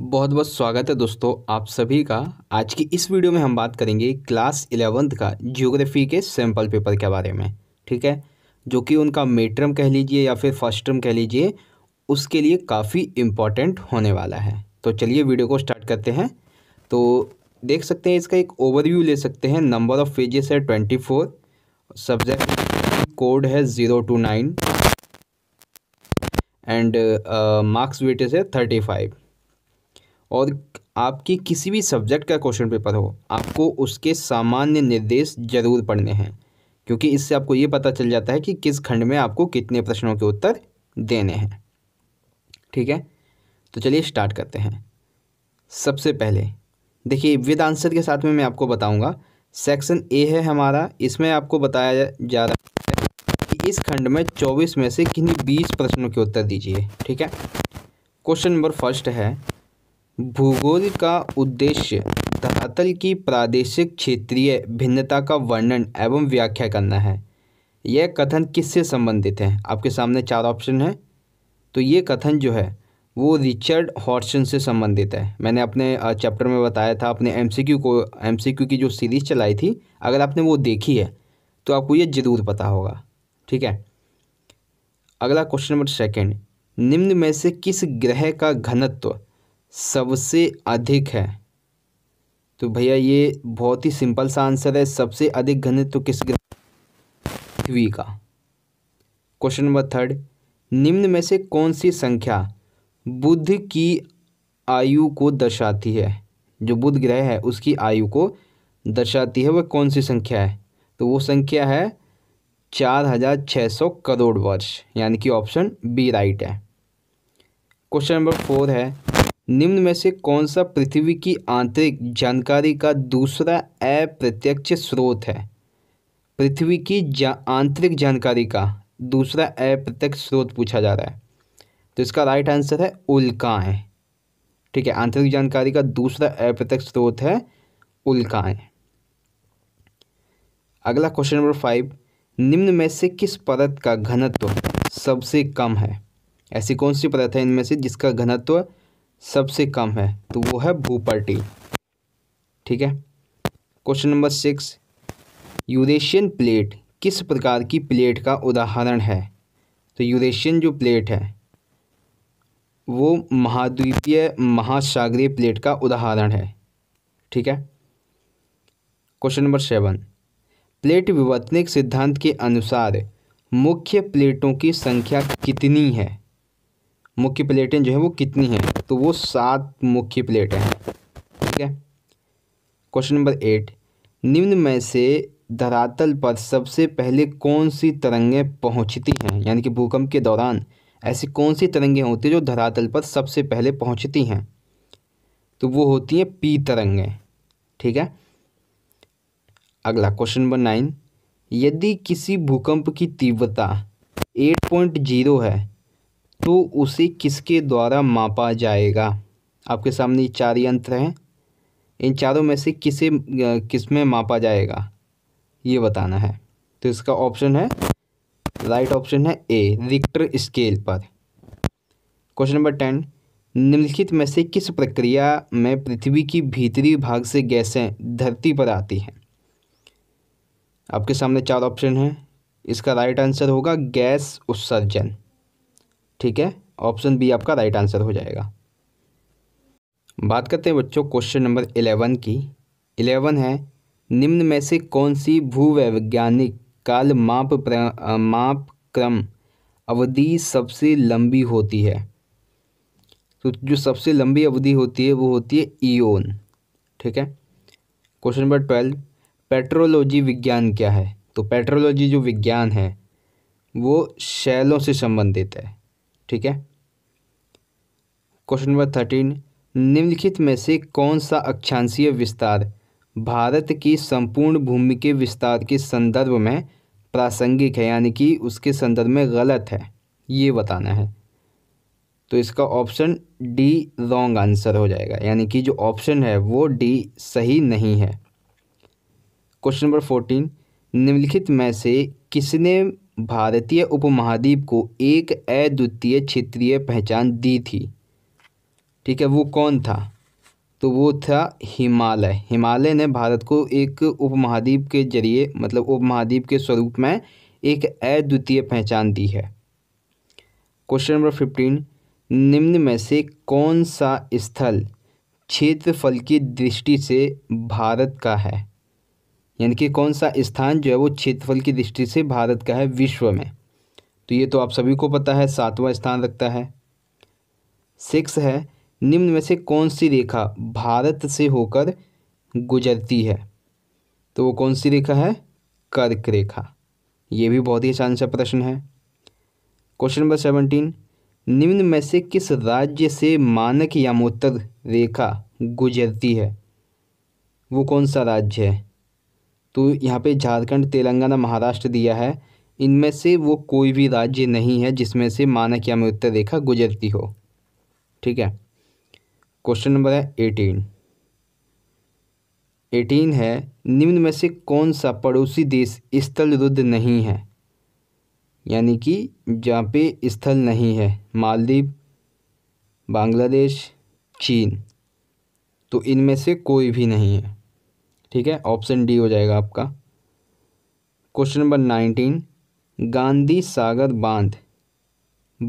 बहुत बहुत स्वागत है दोस्तों आप सभी का आज की इस वीडियो में हम बात करेंगे क्लास इलेवंथ का जियोग्राफी के सैम्पल पेपर के बारे में ठीक है जो कि उनका मिड टर्म कह लीजिए या फिर फर्स्ट टर्म कह लीजिए उसके लिए काफ़ी इम्पॉर्टेंट होने वाला है तो चलिए वीडियो को स्टार्ट करते हैं तो देख सकते हैं इसका एक ओवरव्यू ले सकते हैं नंबर ऑफ़ पेजेस है ट्वेंटी फोर सब्जेक्ट कोड है zero two nine and marks weightage है थर्टी फाइव और आपके किसी भी सब्जेक्ट का क्वेश्चन पेपर हो आपको उसके सामान्य निर्देश जरूर पढ़ने हैं क्योंकि इससे आपको ये पता चल जाता है कि किस खंड में आपको कितने प्रश्नों के उत्तर देने हैं ठीक है तो चलिए स्टार्ट करते हैं सबसे पहले देखिए विद आंसर के साथ में मैं आपको बताऊंगा सेक्शन ए है हमारा इसमें आपको बताया जा रहा है कि इस खंड में चौबीस में से किन्हीं बीस प्रश्नों के उत्तर दीजिए ठीक है क्वेश्चन नंबर फर्स्ट है भूगोल का उद्देश्य धरातल की प्रादेशिक क्षेत्रीय भिन्नता का वर्णन एवं व्याख्या करना है यह कथन किससे संबंधित है आपके सामने चार ऑप्शन हैं तो ये कथन जो है वो रिचर्ड हॉटसन से संबंधित है मैंने अपने चैप्टर में बताया था अपने एमसीक्यू को एमसीक्यू की जो सीरीज़ चलाई थी अगर आपने वो देखी है तो आपको ये ज़रूर पता होगा ठीक है अगला क्वेश्चन नंबर सेकेंड निम्न में से किस ग्रह का घनत्व सबसे अधिक है तो भैया ये बहुत ही सिंपल सा आंसर है सबसे अधिक घनित्व किस ग्रह पृथ्वी का क्वेश्चन नंबर थर्ड निम्न में से कौन सी संख्या बुद्ध की आयु को दर्शाती है जो बुध ग्रह है उसकी आयु को दर्शाती है वह कौन सी संख्या है तो वो संख्या है चार हज़ार छः सौ करोड़ वर्ष यानी कि ऑप्शन बी राइट है क्वेश्चन नंबर फोर है निम्न में से कौन सा पृथ्वी की आंतरिक जानकारी का दूसरा अप्रत्यक्ष स्रोत है पृथ्वी की जा आंतरिक जानकारी का दूसरा अप्रत्यक्ष स्रोत पूछा जा रहा है तो इसका राइट आंसर है उल्काएं ठीक है आंतरिक जानकारी का दूसरा अप्रत्यक्ष स्रोत है उल्काएं अगला क्वेश्चन नंबर फाइव निम्न में से किस परत का घनत्व सबसे कम है ऐसी कौन सी परत है इनमें से जिसका घनत्व सबसे कम है तो वो है भूपर्टी ठीक है question number six Eurasian plate किस प्रकार की प्लेट का उदाहरण है तो यूरेशियन जो प्लेट है वो महाद्वीपीय महासागरीय प्लेट का उदाहरण है ठीक है क्वेश्चन नंबर सेवन प्लेट विवर्तनिक सिद्धांत के अनुसार मुख्य प्लेटों की संख्या कितनी है मुख्य प्लेटें जो है वो कितनी हैं तो वो सात मुख्य प्लेटें हैं ठीक है क्वेश्चन नंबर एट निम्न में से धरातल पर सबसे पहले कौन सी तरंगें पहुंचती हैं यानी कि भूकंप के दौरान ऐसी कौन सी तरंगें होती हैं जो धरातल पर सबसे पहले पहुंचती हैं तो वो होती हैं पी तरंगें ठीक है अगला क्वेश्चन नंबर नाइन यदि किसी भूकंप की तीव्रता एट पॉइंट जीरो है तो उसे किसके द्वारा मापा जाएगा आपके सामने चार यंत्र हैं इन चारों में से किसे किस में मापा जाएगा ये बताना है तो इसका ऑप्शन है राइट ऑप्शन है ए रिक्टर स्केल पर क्वेश्चन नंबर टेन निम्नलिखित में से किस प्रक्रिया में पृथ्वी की भीतरी भाग से गैसें धरती पर आती हैं आपके सामने चार ऑप्शन हैं इसका राइट आंसर होगा गैस उत्सर्जन ठीक है ऑप्शन बी आपका राइट आंसर हो जाएगा बात करते हैं बच्चों क्वेश्चन नंबर इलेवन की इलेवन है निम्न में से कौन सी भूवैज्ञानिक काल माप माप क्रम अवधि सबसे लंबी होती है तो जो सबसे लंबी अवधि होती है वो होती है ईओन ठीक है क्वेश्चन नंबर ट्वेल्व पेट्रोलॉजी विज्ञान क्या है तो पेट्रोलॉजी जो विज्ञान है वो शैलों से संबंधित है ठीक है क्वेश्चन नंबर थर्टीन निम्नलिखित में से कौन सा अक्षांशीय विस्तार भारत की संपूर्ण भूमि के विस्तार के संदर्भ में प्रासंगिक है यानी कि उसके संदर्भ में गलत है ये बताना है तो इसका ऑप्शन डी रॉन्ग आंसर हो जाएगा यानी कि जो ऑप्शन है वो डी सही नहीं है क्वेश्चन नंबर फोर्टीन निम्नलिखित में से किसने भारतीय उपमहाद्वीप को एक अद्वितीय क्षेत्रीय पहचान दी थी ठीक है वो कौन था तो वो था हिमालय हिमालय ने भारत को एक उपमहाद्वीप के जरिए मतलब उपमहाद्वीप के स्वरूप में एक अद्वितीय पहचान दी है क्वेश्चन नंबर फिफ्टीन निम्न में से कौन सा स्थल क्षेत्रफल की दृष्टि से भारत का है यानी कि कौन सा स्थान जो है वो क्षेत्रफल की दृष्टि से भारत का है विश्व में तो ये तो आप सभी को पता है सातवां स्थान रखता है सिक्स है निम्न में से कौन सी रेखा भारत से होकर गुजरती है तो वो कौन सी रेखा है कर्क रेखा ये भी बहुत ही आसान सा प्रश्न है क्वेश्चन नंबर सेवनटीन निम्न में से किस राज्य से मानक यामोत्तर रेखा गुजरती है वो कौन सा राज्य है तो यहाँ पे झारखंड तेलंगाना महाराष्ट्र दिया है इनमें से वो कोई भी राज्य नहीं है जिसमें से मानक या मृत्यु रेखा गुजरती हो ठीक है क्वेश्चन नंबर है एटीन एटीन है निम्न में से कौन सा पड़ोसी देश स्थल रुद्ध नहीं है यानी कि जहाँ पे स्थल नहीं है मालदीव बांग्लादेश चीन तो इनमें से कोई भी नहीं है ठीक है ऑप्शन डी हो जाएगा आपका question number nineteen Gandhi Sagar बांध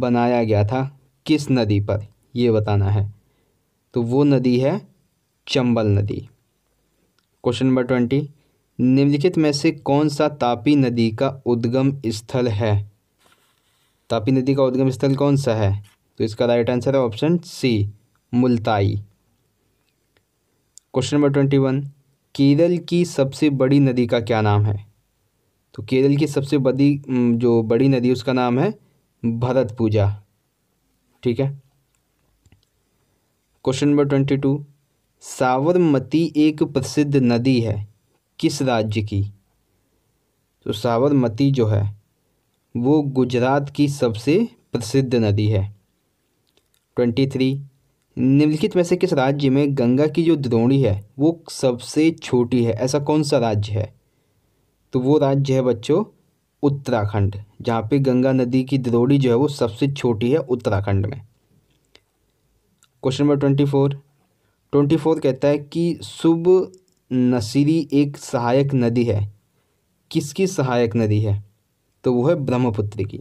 बनाया गया था किस नदी पर ये बताना है तो वो नदी है चंबल नदी क्वेश्चन नंबर ट्वेंटी निम्नलिखित में से कौन सा तापी नदी का उद्गम स्थल है तापी नदी का उद्गम स्थल कौन सा है तो इसका राइट आंसर है option C Multai question number twenty one Kerala की सबसे बड़ी नदी का क्या नाम है तो केरल की सबसे बड़ी जो बड़ी नदी उसका नाम है भरत पूजा ठीक है question number twenty two Sabarmati एक प्रसिद्ध नदी है किस राज्य की तो साबरमती जो है वो गुजरात की सबसे प्रसिद्ध नदी है ट्वेंटी थ्री निम्नलिखित में से किस राज्य में गंगा की जो द्रोणी है वो सबसे छोटी है ऐसा कौन सा राज्य है तो वो राज्य है बच्चों उत्तराखंड जहाँ पे गंगा नदी की द्रोणी जो है वो सबसे छोटी है उत्तराखंड में question number twenty four twenty four कहता है कि शुभ नसीरी एक सहायक नदी है किसकी सहायक नदी है तो वो है ब्रह्मपुत्र की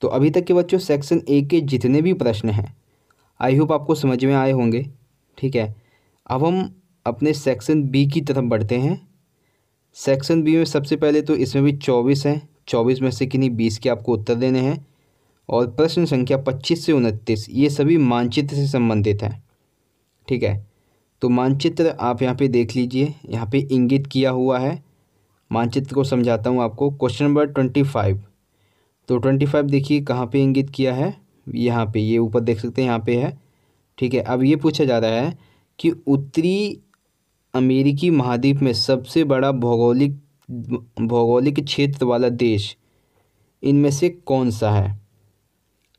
तो अभी तक के बच्चों सेक्शन ए के जितने भी प्रश्न हैं आई होप आपको समझ में आए होंगे ठीक है अब हम अपने सेक्शन बी की तरफ बढ़ते हैं सेक्शन बी में सबसे पहले तो इसमें भी चौबीस हैं चौबीस में से किन्हीं बीस के आपको उत्तर देने हैं और प्रश्न संख्या पच्चीस से उनतीस ये सभी मानचित्र से संबंधित हैं ठीक है तो मानचित्र आप यहाँ पे देख लीजिए यहाँ पे इंगित किया हुआ है मानचित्र को समझाता हूँ आपको क्वेश्चन नंबर ट्वेंटी फाइव तो ट्वेंटी फाइव देखिए कहाँ पे इंगित किया है यहाँ पे ये ऊपर देख सकते हैं यहाँ पे है ठीक है अब ये पूछा जा रहा है कि उत्तरी अमेरिकी महाद्वीप में सबसे बड़ा भौगोलिक भौगोलिक क्षेत्र वाला देश इनमें से कौन सा है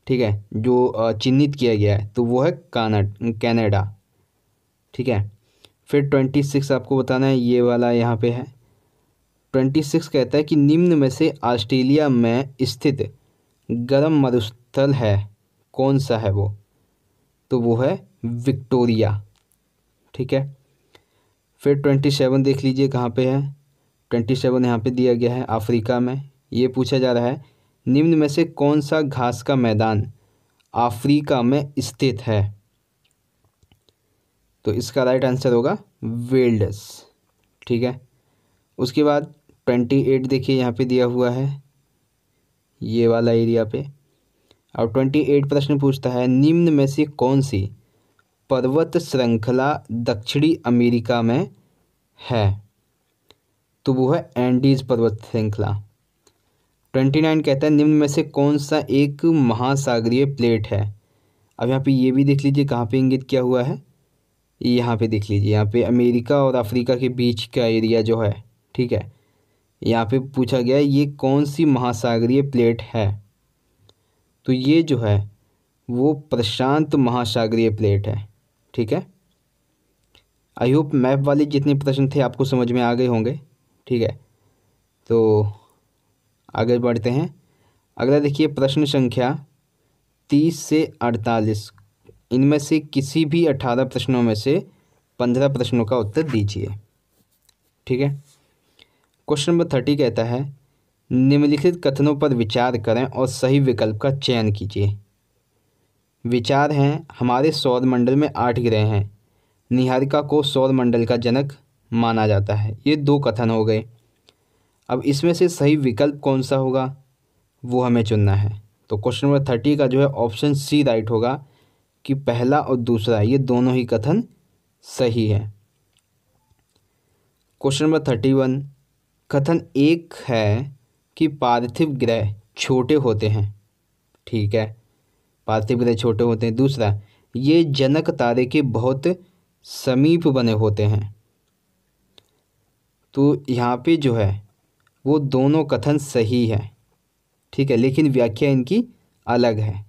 ठीक है जो चिन्हित किया गया है तो वो है कैनेडा ठीक है फिर ट्वेंटी सिक्स आपको बताना है ये वाला यहाँ पे है ट्वेंटी सिक्स कहता है कि निम्न में से ऑस्ट्रेलिया में स्थित गर्म मरुस्थल है कौन सा है वो तो वो है विक्टोरिया ठीक है फिर ट्वेंटी सेवन देख लीजिए कहाँ पे है ट्वेंटी सेवन यहाँ पे दिया गया है अफ्रीका में ये पूछा जा रहा है निम्न में से कौन सा घास का मैदान अफ्रीका में स्थित है तो इसका राइट आंसर होगा वेल्डस ठीक है उसके बाद ट्वेंटी एट देखिए यहाँ पे दिया हुआ है ये वाला एरिया पे और ट्वेंटी एट प्रश्न पूछता है निम्न में से कौन सी पर्वत श्रृंखला दक्षिणी अमेरिका में है तो वो है एंडीज पर्वत श्रृंखला ट्वेंटी नाइन कहता है निम्न में से कौन सा एक महासागरीय प्लेट है अब यहाँ पे ये भी देख लीजिए कहाँ पे इंगित किया हुआ है यहाँ पे देख लीजिए यहाँ पे अमेरिका और अफ्रीका के बीच का एरिया जो है ठीक है यहाँ पे पूछा गया है ये कौन सी महासागरीय प्लेट है तो ये जो है वो प्रशांत महासागरीय प्लेट है ठीक है आई होप मैप वाले जितने प्रश्न थे आपको समझ में आ गए होंगे ठीक है तो आगे बढ़ते हैं अगला देखिए प्रश्न संख्या तीस से अड़तालीस इनमें से किसी भी अठारह प्रश्नों में से पंद्रह प्रश्नों का उत्तर दीजिए ठीक है क्वेश्चन नंबर थर्टी कहता है निम्नलिखित कथनों पर विचार करें और सही विकल्प का चयन कीजिए विचार हैं हमारे सौरमंडल में आठ ग्रह हैं निहारिका को सौरमंडल का जनक माना जाता है ये दो कथन हो गए अब इसमें से सही विकल्प कौन सा होगा वो हमें चुनना है तो क्वेश्चन नंबर थर्टी का जो है ऑप्शन सी राइट होगा कि पहला और दूसरा ये दोनों ही कथन सही है क्वेश्चन नंबर थर्टी वन कथन एक है कि पार्थिव ग्रह छोटे होते हैं ठीक है पार्थिव ग्रह छोटे होते हैं दूसरा ये जनक तारे के बहुत समीप बने होते हैं तो यहाँ पे जो है वो दोनों कथन सही है ठीक है लेकिन व्याख्या इनकी अलग है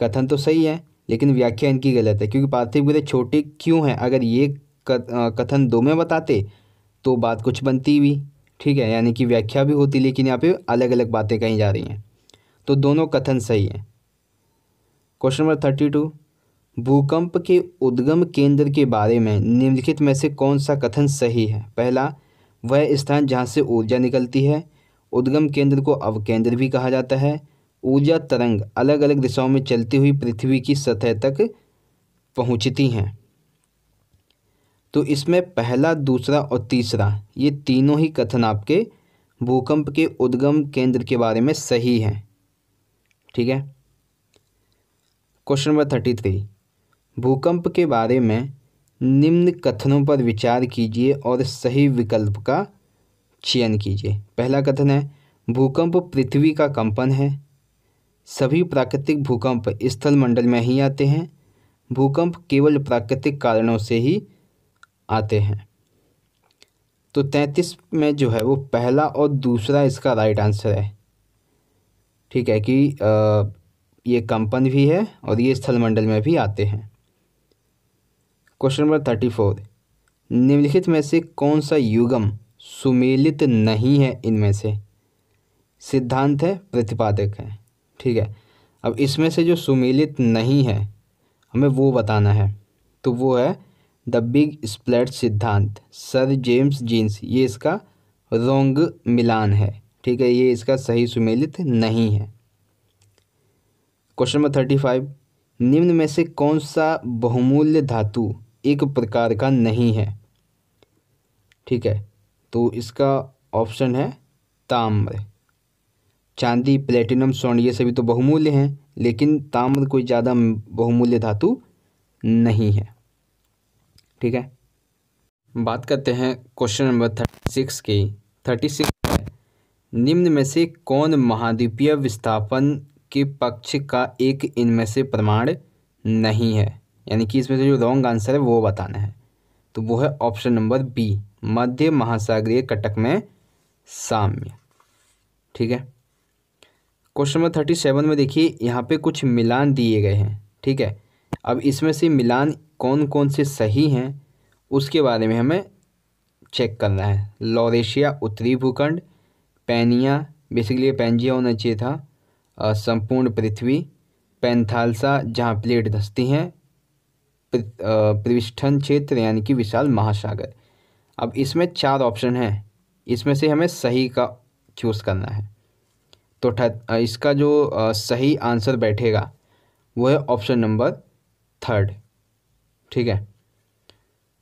कथन तो सही है लेकिन व्याख्या इनकी गलत है क्योंकि पार्थिव ग्रह छोटे क्यों हैं अगर ये कथन दो में बताते तो बात कुछ बनती भी ठीक है यानी कि व्याख्या भी होती लेकिन यहाँ पे अलग अलग बातें कही जा रही हैं तो दोनों कथन सही हैं क्वेश्चन नंबर थर्टी टू भूकंप के उद्गम केंद्र के बारे में निम्नलिखित में से कौन सा कथन सही है पहला वह स्थान जहाँ से ऊर्जा निकलती है उद्गम केंद्र को अवकेंद्र भी कहा जाता है ऊर्जा तरंग अलग अलग दिशाओं में चलती हुई पृथ्वी की सतह तक पहुँचती हैं तो इसमें पहला दूसरा और तीसरा ये तीनों ही कथन आपके भूकंप के उद्गम केंद्र के बारे में सही हैं ठीक है क्वेश्चन नंबर थर्टी थ्री भूकंप के बारे में निम्न कथनों पर विचार कीजिए और सही विकल्प का चयन कीजिए पहला कथन है भूकंप पृथ्वी का कंपन है सभी प्राकृतिक भूकंप स्थल मंडल में ही आते हैं भूकंप केवल प्राकृतिक कारणों से ही आते हैं तो तैंतीस में जो है वो पहला और दूसरा इसका राइट आंसर है ठीक है कि ये कंपन भी है और ये स्थल मंडल में भी आते हैं क्वेश्चन नंबर थर्टी फोर निम्नलिखित में से कौन सा युगम सुमेलित नहीं है इनमें से सिद्धांत है प्रतिपादक है ठीक है अब इसमें से जो सुमेलित नहीं है हमें वो बताना है तो वो है द बिग स्प्लेट सिद्धांत सर जेम्स जीन्स ये इसका रोंग मिलान है ठीक है ये इसका सही सुमेलित नहीं है क्वेश्चन नंबर थर्टी फाइव निम्न में से कौन सा बहुमूल्य धातु एक प्रकार का नहीं है ठीक है तो इसका ऑप्शन है ताम्र चांदी प्लेटिनम स्वर्ण ये सभी तो बहुमूल्य हैं लेकिन ताम्र कोई ज़्यादा बहुमूल्य धातु नहीं है ठीक है बात करते हैं क्वेश्चन नंबर थर्टी सिक्स की थर्टी सिक्स है निम्न में से कौन महाद्वीपीय विस्थापन के पक्ष का एक इनमें से प्रमाण नहीं है यानी कि इसमें से जो रॉन्ग आंसर है वो बताना है तो वो है ऑप्शन नंबर बी मध्य महासागरीय कटक में साम्य ठीक है क्वेश्चन नंबर थर्टी सेवन में देखिए यहाँ पे कुछ मिलान दिए गए हैं ठीक है अब इसमें से मिलान कौन कौन से सही हैं उसके बारे में हमें चेक करना है लॉरेशिया उत्तरी भूखंड पैनिया बेसिकली पैनजिया होना चाहिए था संपूर्ण पृथ्वी पैंथालसा जहाँ प्लेट धसती हैं प्रविष्ठन क्षेत्र यानी कि विशाल महासागर अब इसमें चार ऑप्शन हैं इसमें से हमें सही का चूज़ करना है तो इसका जो सही आंसर बैठेगा वो है ऑप्शन नंबर थर्ड ठीक है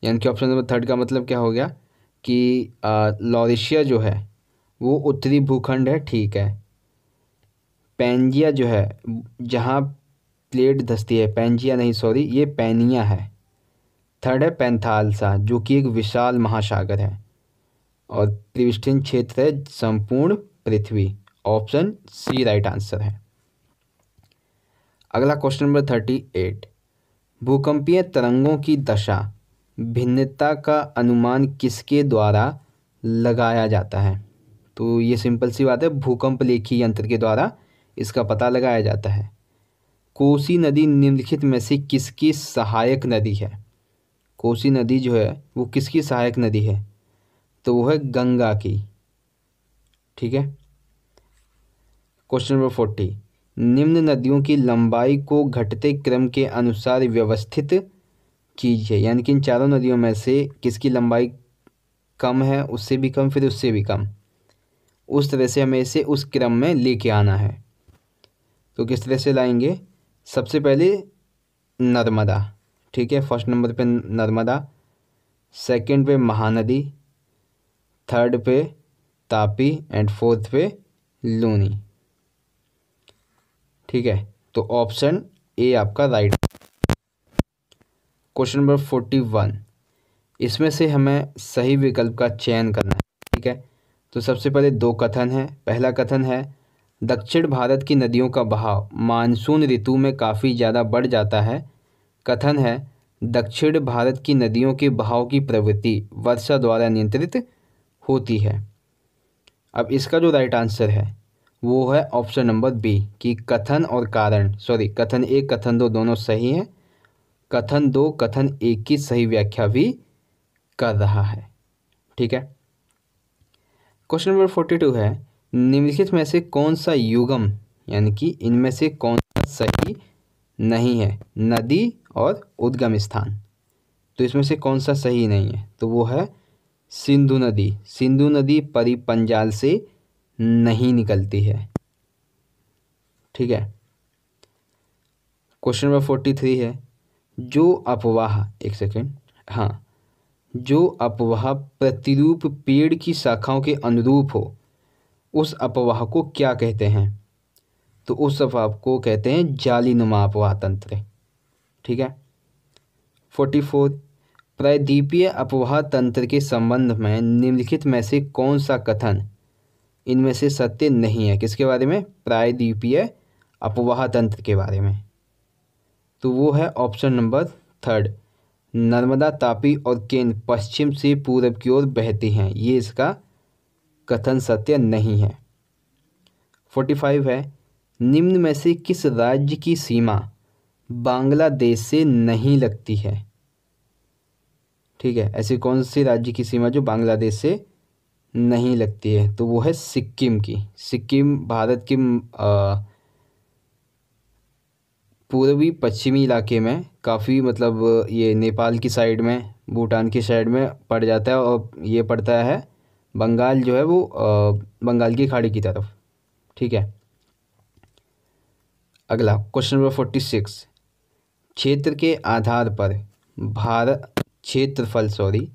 यानी कि ऑप्शन नंबर थर्ड का मतलब क्या हो गया कि लॉरिशिया जो है वो उत्तरी भूखंड है ठीक है पेंजिया जो है जहाँ प्लेट धसती है पेंजिया नहीं सॉरी ये पैनिया है थर्ड है पैंथालसा जो कि एक विशाल महासागर है और प्रिविस्टिन क्षेत्र है संपूर्ण पृथ्वी ऑप्शन सी राइट आंसर है अगला क्वेश्चन नंबर थर्टी एट भूकंपीय तरंगों की दशा भिन्नता का अनुमान किसके द्वारा लगाया जाता है तो ये सिंपल सी बात है भूकंप लेखी यंत्र के द्वारा इसका पता लगाया जाता है कोसी नदी निम्नलिखित में से किसकी सहायक नदी है कोसी नदी जो है वो किसकी सहायक नदी है तो वो है गंगा की ठीक है क्वेश्चन नंबर फोर्टी निम्न नदियों की लंबाई को घटते क्रम के अनुसार व्यवस्थित कीजिए यानी कि इन चारों नदियों में से किसकी लंबाई कम है उससे भी कम फिर उससे भी कम उस तरह से हमें इसे उस क्रम में लेके आना है तो किस तरह से लाएंगे सबसे पहले नर्मदा ठीक है फर्स्ट नंबर पे नर्मदा सेकंड पे महानदी थर्ड पे तापी एंड फोर्थ पे लूनी ठीक है तो ऑप्शन ए आपका right question number forty one इसमें से हमें सही विकल्प का चयन करना है ठीक है तो सबसे पहले दो कथन है पहला कथन है दक्षिण भारत की नदियों का बहाव मानसून ऋतु में काफ़ी ज़्यादा बढ़ जाता है कथन है दक्षिण भारत की नदियों के बहाव की प्रवृत्ति वर्षा द्वारा नियंत्रित होती है अब इसका जो राइट आंसर है वो है ऑप्शन नंबर बी कि कथन और कारण सॉरी कथन एक कथन दो दोनों सही हैं कथन दो कथन एक की सही व्याख्या भी कर रहा है ठीक है क्वेश्चन नंबर फोर्टी टू है निम्नलिखित में से कौन सा युगम यानी कि इनमें से कौन सा सही नहीं है नदी और उद्गम स्थान तो इसमें से कौन सा सही नहीं है तो वो है सिंधु नदी सिंधु नदी परिपंजाल से नहीं निकलती है ठीक है क्वेश्चन नंबर फोर्टी थ्री है जो अपवाह एक सेकेंड हाँ जो अपवाह प्रतिरूप पेड़ की शाखाओं के अनुरूप हो उस अपवाह को क्या कहते हैं तो उस अफवाह को कहते हैं जाली नुमा अपवाह तंत्र ठीक है फोर्टी फोर प्रायद्वीपीय अपवाह तंत्र के संबंध में निम्नलिखित में से कौन सा कथन इनमें से सत्य नहीं है किसके बारे में प्रायद्वीपीय अपवाह तंत्र के बारे में तो वो है option number third Narmada Tapi और केन पश्चिम से पूरब की ओर बहती हैं ये इसका कथन सत्य नहीं है फोर्टी फाइव है निम्न में से किस राज्य की सीमा बांग्लादेश से नहीं लगती है ठीक है ऐसी कौन सी राज्य की सीमा जो बांग्लादेश से नहीं लगती है तो वो है सिक्किम की सिक्किम भारत के पूर्वी पश्चिमी इलाके में काफ़ी मतलब ये नेपाल की साइड में भूटान की साइड में पड़ जाता है और ये पड़ता है बंगाल जो है वो बंगाल की खाड़ी की तरफ ठीक है अगला क्वेश्चन नंबर फोर्टी सिक्स क्षेत्र के आधार पर भारत क्षेत्रफल सॉरी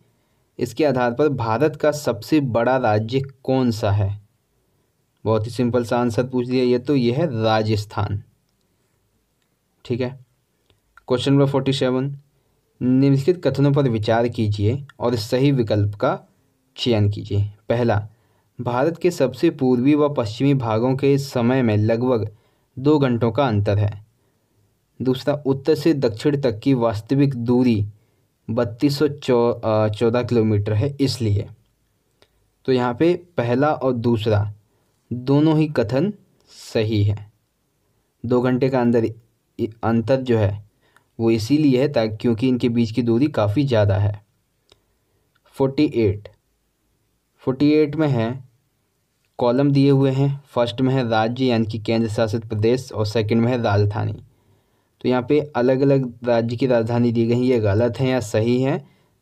इसके आधार पर भारत का सबसे बड़ा राज्य कौन सा है बहुत ही सिंपल सा आंसर पूछ दिया ये तो यह है राजस्थान ठीक है क्वेश्चन नंबर फोर्टी सेवन निम्नलिखित कथनों पर विचार कीजिए और सही विकल्प का चयन कीजिए पहला भारत के सबसे पूर्वी व पश्चिमी भागों के समय में लगभग दो घंटों का अंतर है दूसरा उत्तर से दक्षिण तक की वास्तविक दूरी बत्तीस सौ चौदह किलोमीटर है इसलिए तो यहाँ पे पहला और दूसरा दोनों ही कथन सही है दो घंटे का अंदर अंतर जो है वो इसीलिए है ताकि क्योंकि इनके बीच की दूरी काफ़ी ज़्यादा है फोर्टी एट फोर्टी एट में है कॉलम दिए हुए हैं फर्स्ट में है राज्य यानी कि केंद्र शासित प्रदेश और सेकंड में है राजधानी तो यहाँ पे अलग अलग राज्य की राजधानी दी गई ये गलत है या सही है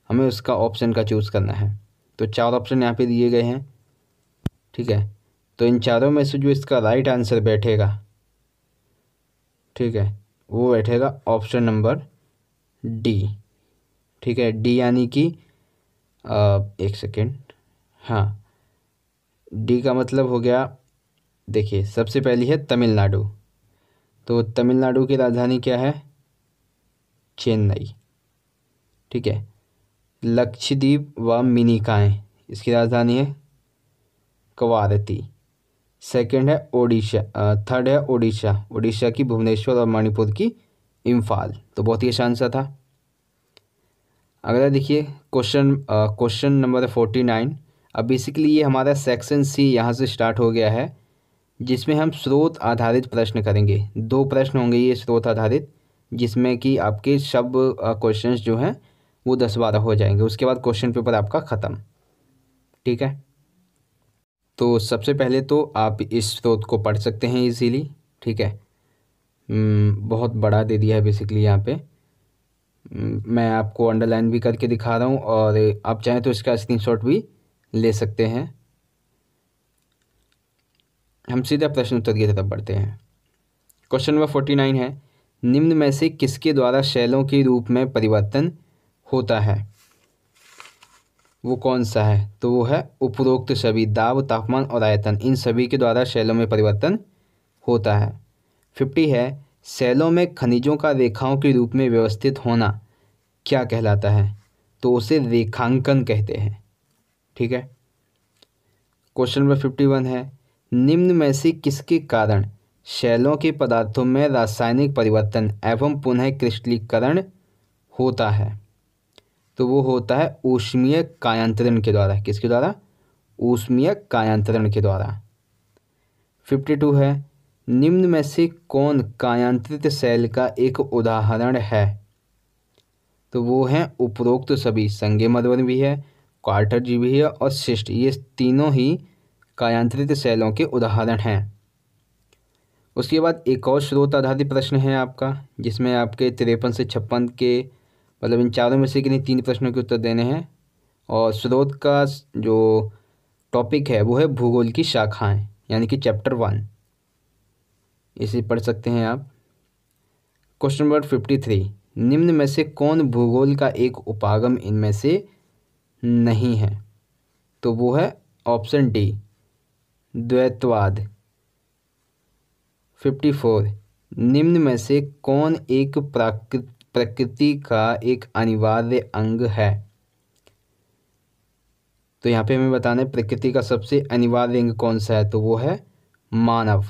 हमें उसका ऑप्शन का चूज़ करना है तो चार ऑप्शन यहाँ पे दिए गए हैं ठीक है तो इन चारों में से जो इसका राइट आंसर बैठेगा ठीक है वो बैठेगा ऑप्शन नंबर डी ठीक है डी यानी कि एक सेकेंड हाँ डी का मतलब हो गया देखिए सबसे पहली है तमिलनाडु तो तमिलनाडु की राजधानी क्या है चेन्नई ठीक है लक्षद्वीप व मिनिकाएँ इसकी राजधानी है कवारती सेकंड है ओडिशा थर्ड है ओडिशा ओडिशा की भुवनेश्वर और मणिपुर की इम्फाल तो बहुत ही आसान सा था अगला देखिए question question number forty nine अब बेसिकली ये हमारा सेक्शन सी यहाँ से स्टार्ट हो गया है जिसमें हम स्रोत आधारित प्रश्न करेंगे दो प्रश्न होंगे ये स्रोत आधारित जिसमें कि आपके सब क्वेश्चन जो हैं वो दस बारह हो जाएंगे उसके बाद क्वेश्चन पेपर आपका ख़त्म ठीक है तो सबसे पहले तो आप इस स्रोत को पढ़ सकते हैं इजीली ठीक है बहुत बड़ा दे दिया है बेसिकली यहाँ पे मैं आपको अंडरलाइन भी करके दिखा रहा हूँ और आप चाहें तो इसका स्क्रीनशॉट भी ले सकते हैं हम सीधा प्रश्न उत्तर की तरफ बढ़ते हैं क्वेश्चन नंबर फोर्टी नाइन है निम्न में से किसके द्वारा शैलों के रूप में परिवर्तन होता है वो कौन सा है तो वो है उपरोक्त सभी दाब तापमान और आयतन इन सभी के द्वारा शैलों में परिवर्तन होता है फिफ्टी है शैलों में खनिजों का रेखाओं के रूप में व्यवस्थित होना क्या कहलाता है तो उसे रेखांकन कहते हैं ठीक है क्वेश्चन नंबर फिफ्टी वन है निम्न में से किसके कारण शैलों के पदार्थों में रासायनिक परिवर्तन एवं पुनः क्रिस्टलीकरण होता है तो वो होता है ऊष्मीय कायांतरण के द्वारा किसके द्वारा ऊष्मीय कायांतरण के द्वारा फिफ्टी टू है निम्न में से कौन कायांत्रित शैल का एक उदाहरण है तो वो हैं उपरोक्त सभी संगे मधुबन भी है क्वार्टर जी भी है और शिष्ट ये तीनों ही कायांत्रित शैलों के उदाहरण हैं उसके बाद एक और स्रोत आधारित प्रश्न है आपका जिसमें आपके तिरपन से छप्पन के मतलब इन चारों में से किन्हीं तीन प्रश्नों के उत्तर देने हैं और स्रोत का जो टॉपिक है वो है भूगोल की शाखाएं यानी कि चैप्टर वन इसे पढ़ सकते हैं आप क्वेश्चन नंबर फिफ्टी थ्री निम्न में से कौन भूगोल का एक उपागम इनमें से नहीं है तो वो है ऑप्शन डी द्वैतवाद फिफ्टी फोर निम्न में से कौन एक प्राकृत प्रकृति का एक अनिवार्य अंग है तो यहाँ पे हमें बताना है प्रकृति का सबसे अनिवार्य अंग कौन सा है तो वो है मानव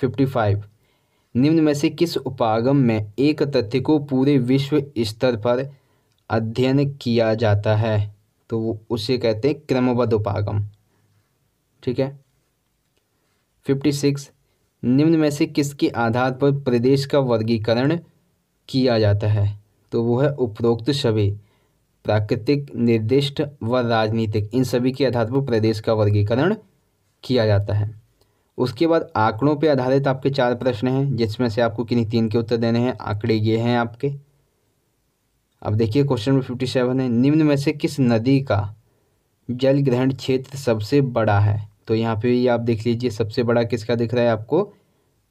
फिफ्टी फाइव निम्न में से किस उपागम में एक तथ्य को पूरे विश्व स्तर पर अध्ययन किया जाता है तो उसे कहते हैं क्रमबद्ध उपागम ठीक है फिफ्टी सिक्स निम्न में से किसके आधार पर प्रदेश का वर्गीकरण किया जाता है तो वो है उपरोक्त सभी प्राकृतिक निर्दिष्ट व राजनीतिक इन सभी के आधार पर प्रदेश का वर्गीकरण किया जाता है उसके बाद आंकड़ों पर आधारित आपके चार प्रश्न हैं जिसमें से आपको किन्हीं तीन के उत्तर देने हैं आंकड़े ये हैं आपके अब देखिए क्वेश्चन नंबर फिफ्टी सेवन है निम्न में से किस नदी का जल ग्रहण क्षेत्र सबसे बड़ा है तो यहाँ पे आप देख लीजिए सबसे बड़ा किसका दिख रहा है आपको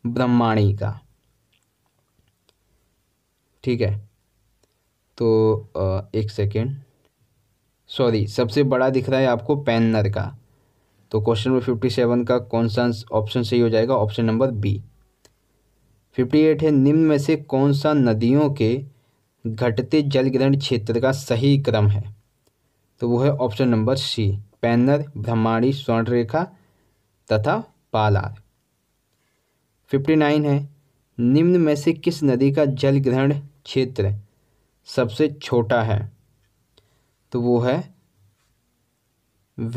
ब्रह्माणी का ठीक है तो एक सेकेंड सॉरी सबसे बड़ा दिख रहा है आपको पैनर का तो क्वेश्चन नंबर फिफ्टी सेवन का कौन सा ऑप्शन सही हो जाएगा option number B fifty eight है निम्न में से कौन सा नदियों के घटते जल ग्रहण क्षेत्र का सही क्रम है तो वो है option number C Penner Brahmani Subarnarekha तथा पालार फिफ्टी नाइन है निम्न में से किस नदी का जल ग्रहण क्षेत्र सबसे छोटा है तो वो है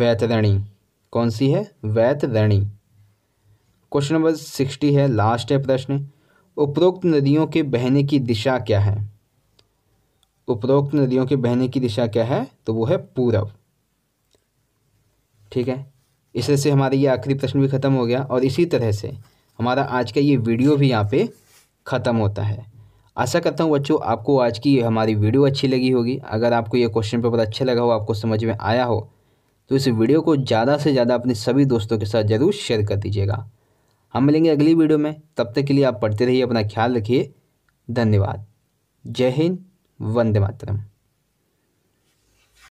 वैतरणी कौन सी है वैतरणी क्वेश्चन नंबर सिक्सटी है लास्ट है प्रश्न उपरोक्त नदियों के बहने की दिशा क्या है उपरोक्त नदियों के बहने की दिशा क्या है तो वो है पूरब ठीक है इस तरह से हमारा ये आखिरी प्रश्न भी ख़त्म हो गया और इसी तरह से हमारा आज का ये वीडियो भी यहाँ पे ख़त्म होता है आशा करता हूँ बच्चों आपको आज की हमारी वीडियो अच्छी लगी होगी अगर आपको ये क्वेश्चन पेपर अच्छा लगा हो आपको समझ में आया हो तो इस वीडियो को ज़्यादा से ज़्यादा अपने सभी दोस्तों के साथ ज़रूर शेयर कर दीजिएगा हम मिलेंगे अगली वीडियो में तब तक के लिए आप पढ़ते रहिए अपना ख्याल रखिए धन्यवाद जय हिंद वंदे मातरम